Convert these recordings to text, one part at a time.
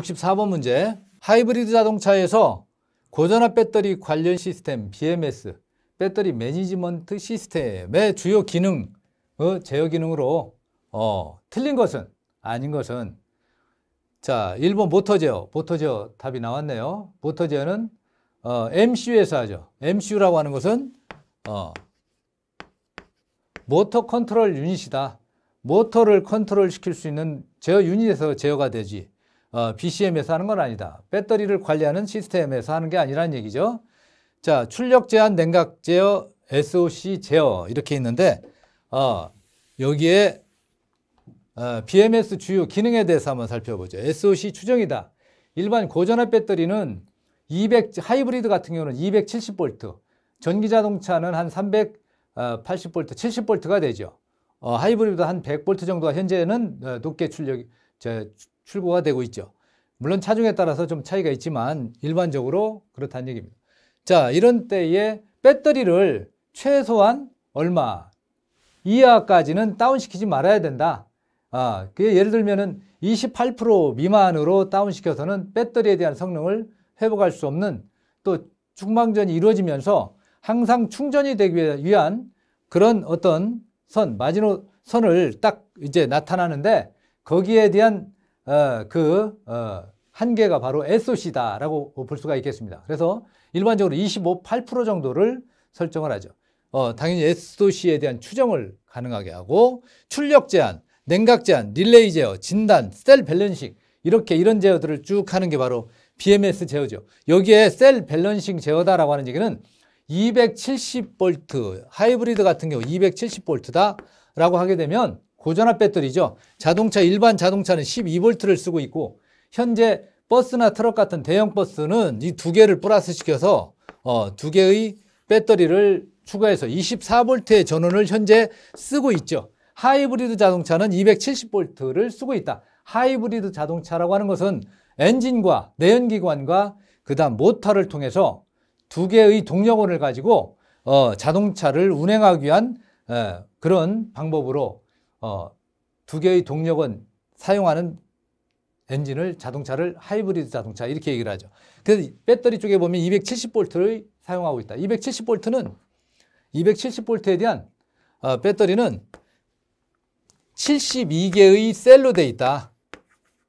64번 문제. 하이브리드 자동차에서 고전압 배터리 관련 시스템 BMS 배터리 매니지먼트 시스템의 주요 기능 어, 제어 기능으로 어, 틀린 것은 아닌 것은 자 1번 모터 제어 모터 제어 답이 나왔네요 모터 제어는 어, MCU에서 하죠 MCU라고 하는 것은 어, 모터 컨트롤 유닛이다 모터를 컨트롤 시킬 수 있는 제어 유닛에서 제어가 되지 어, BCM에서 하는 건 아니다. 배터리를 관리하는 시스템에서 하는 게 아니라는 얘기죠. 자, 출력 제한, 냉각 제어, SOC 제어 이렇게 있는데 어, 여기에 어, BMS 주요 기능에 대해서 한번 살펴보죠. SOC 추정이다. 일반 고전압 배터리는 200 하이브리드 같은 경우는 270V, 전기 자동차는 한 380V, 70V가 어, 되죠. 어, 하이브리드 한 100V 정도가 현재는 어, 높게 출력 제, 출고가 되고 있죠. 물론 차종에 따라서 좀 차이가 있지만 일반적으로 그렇다는 얘기입니다. 자, 이런 때에 배터리를 최소한 얼마 이하까지는 다운시키지 말아야 된다. 아, 그게 예를 들면은 28% 미만으로 다운시켜서는 배터리에 대한 성능을 회복할 수 없는 또 충방전이 이루어지면서 항상 충전이 되기 위한 그런 어떤 선, 마지노 선을 딱 이제 나타나는데 거기에 대한 어, 그 어, 한계가 바로 SOC다라고 볼 수가 있겠습니다. 그래서 일반적으로 25, 8% 정도를 설정을 하죠. 어, 당연히 SOC에 대한 추정을 가능하게 하고 출력 제한, 냉각 제한, 릴레이 제어, 진단, 셀 밸런싱 이렇게 이런 제어들을 쭉 하는 게 바로 BMS 제어죠. 여기에 셀 밸런싱 제어다라고 하는 얘기는 270V 하이브리드 같은 경우 270V다라고 하게 되면 고전압 배터리죠. 자동차 일반 자동차는 12V를 쓰고 있고 현재 버스나 트럭 같은 대형 버스는 이 두 개를 플러스 시켜서 어, 두 개의 배터리를 추가해서 2 4볼트의 전원을 현재 쓰고 있죠. 하이브리드 자동차는 2 7 0볼트를 쓰고 있다. 하이브리드 자동차라고 하는 것은 엔진과 내연기관과 그다음 모터를 통해서 두 개의 동력원을 가지고 어, 자동차를 운행하기 위한 에, 그런 방법으로 어, 두 개의 동력은 사용하는 엔진을 자동차를 하이브리드 자동차 이렇게 얘기를 하죠. 그래서 배터리 쪽에 보면 270볼트를 사용하고 있다. 270볼트는 270볼트에 대한 어, 배터리는 72개의 셀로 돼 있다.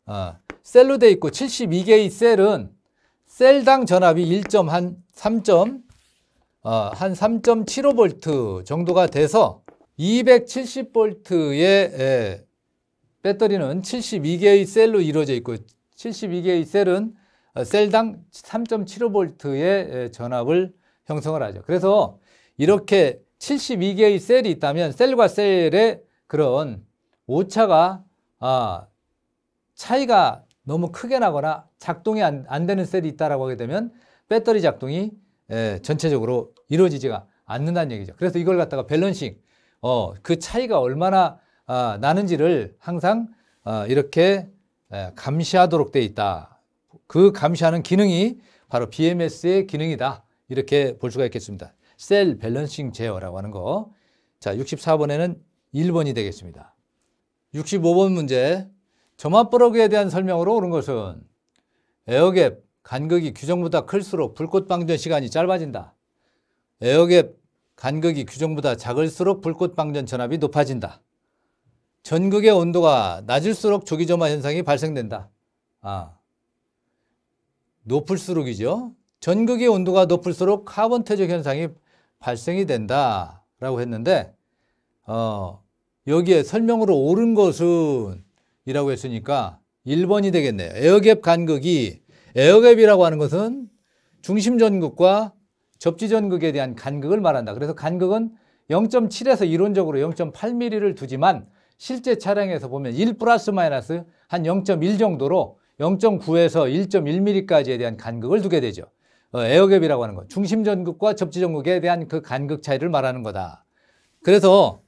어, 셀로 돼 있고 72개의 셀은 셀당 전압이 1.3점 어, 한 3.75V 정도가 돼서 270V의 예, 배터리는 72개의 셀로 이루어져 있고 72개의 셀은 셀당 3.75V의 예, 전압을 형성을 하죠. 그래서 이렇게 72개의 셀이 있다면 셀과 셀의 그런 오차가 아, 차이가 너무 크게 나거나 작동이 안, 안 되는 셀이 있다라고 하게 되면 배터리 작동이 에, 예, 전체적으로 이루어지지가 않는다는 얘기죠. 그래서 이걸 갖다가 밸런싱, 어, 그 차이가 얼마나 아, 나는지를 항상 아, 이렇게 에, 예, 감시하도록 돼 있다. 그 감시하는 기능이 바로 BMS의 기능이다. 이렇게 볼 수가 있겠습니다. 셀 밸런싱 제어라고 하는 거. 자, 64번에는 1번이 되겠습니다. 65번 문제. 점화뿌러기에 대한 설명으로 옳은 것은 에어갭 간격이 규정보다 클수록 불꽃 방전 시간이 짧아진다. 에어갭 간격이 규정보다 작을수록 불꽃 방전 전압이 높아진다. 전극의 온도가 낮을수록 조기점화 현상이 발생된다. 아, 높을수록이죠. 전극의 온도가 높을수록 카본 퇴적 현상이 발생이 된다. 라고 했는데, 어, 여기에 설명으로 옳은 것은 이라고 했으니까 1번이 되겠네요. 에어갭 간극이, 에어갭이라고 하는 것은 중심 전극과 접지전극에 대한 간극을 말한다. 그래서 간극은 0.7에서 이론적으로 0.8mm를 두지만 실제 차량에서 보면 1 플러스 마이너스 한 0.1 정도로 0.9에서 1.1mm까지에 대한 간극을 두게 되죠. 어, 에어갭이라고 하는 거. 중심전극과 접지전극에 대한 그 간극 차이를 말하는 거다. 그래서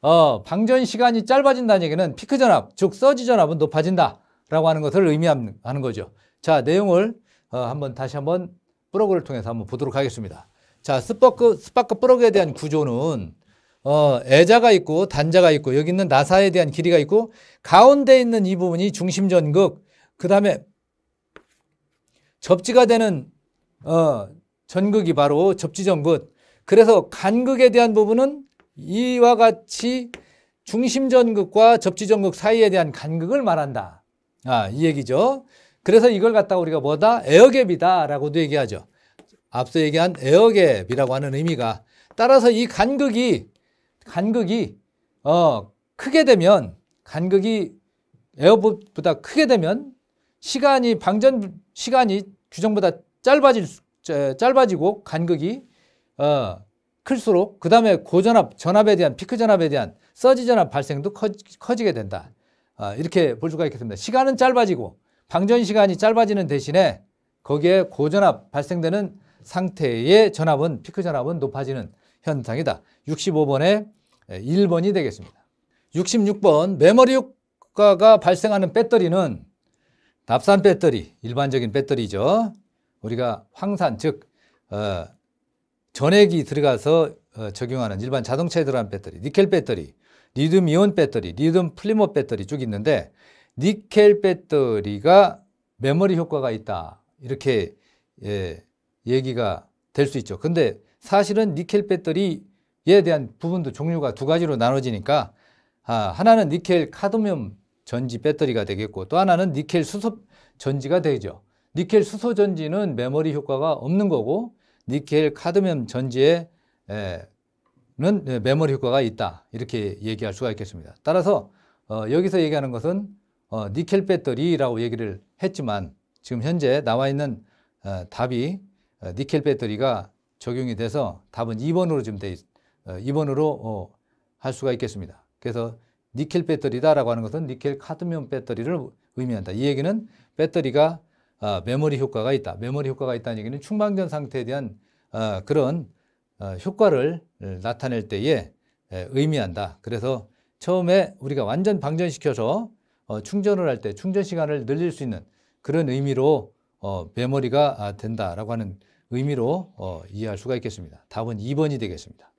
어, 방전 시간이 짧아진다는 얘기는 피크 전압, 즉 서지 전압은 높아진다라고 하는 것을 의미하는 거죠. 자, 내용을 어, 한번 다시 한번 브러그를 통해서 한번 보도록 하겠습니다. 자, 스파크, 스파크 브러그에 대한 구조는 어, 애자가 있고 단자가 있고 여기 있는 나사에 대한 길이가 있고 가운데 있는 이 부분이 중심전극 그 다음에 접지가 되는 어, 전극이 바로 접지전극 그래서 간극에 대한 부분은 이와 같이 중심전극과 접지전극 사이에 대한 간극을 말한다. 아, 이 얘기죠. 그래서 이걸 갖다가 우리가 뭐다? 에어갭이다라고도 얘기하죠. 앞서 얘기한 에어갭이라고 하는 의미가 따라서 이 간극이 간극이 어 크게 되면 간극이 에어보다 크게 되면 시간이 방전 시간이 규정보다 짧아질 짧아지고 간극이 어 클수록 그 다음에 고전압 전압에 대한 피크 전압에 대한 서지 전압 발생도 커, 지게 된다. 어, 이렇게 볼 수가 있겠습니다. 시간은 짧아지고 방전 시간이 짧아지는 대신에 거기에 고전압 발생되는 상태의 전압은 피크 전압은 높아지는 현상이다. 65번에 1번이 되겠습니다. 66번 메모리 효과가 발생하는 배터리는 답산 배터리, 일반적인 배터리죠. 우리가 황산, 즉 어, 전액이 들어가서 어, 적용하는 일반 자동차에 들어간 배터리, 니켈 배터리, 리듬 이온 배터리, 리듬플리머 배터리 쭉 있는데 니켈 배터리가 메모리 효과가 있다. 이렇게 예, 얘기가 될 수 있죠. 근데 사실은 니켈 배터리에 대한 부분도 종류가 두 가지로 나눠지니까 아, 하나는 니켈 카드뮴 전지 배터리가 되겠고 또 하나는 니켈 수소 전지가 되죠. 니켈 수소 전지는 메모리 효과가 없는 거고 니켈 카드뮴 전지에는 네, 메모리 효과가 있다 이렇게 얘기할 수가 있겠습니다. 따라서 어, 여기서 얘기하는 것은 어, 니켈 배터리라고 얘기를 했지만 지금 현재 나와 있는 어, 답이 어, 니켈 배터리가 적용이 돼서 답은 2번으로 지금 돼 있, 어, 2번으로 어, 할 수가 있겠습니다. 그래서 니켈 배터리다라고 하는 것은 니켈 카드뮴 배터리를 의미한다. 이 얘기는 배터리가 어, 메모리 효과가 있다. 메모리 효과가 있다는 얘기는 충방전 상태에 대한 어, 그런 어, 효과를 나타낼 때에 에, 의미한다. 그래서 처음에 우리가 완전 방전시켜서 어, 충전을 할 때 충전 시간을 늘릴 수 있는 그런 의미로 어, 메모리가 아, 된다라고 하는 의미로 어, 이해할 수가 있겠습니다. 답은 2번이 되겠습니다.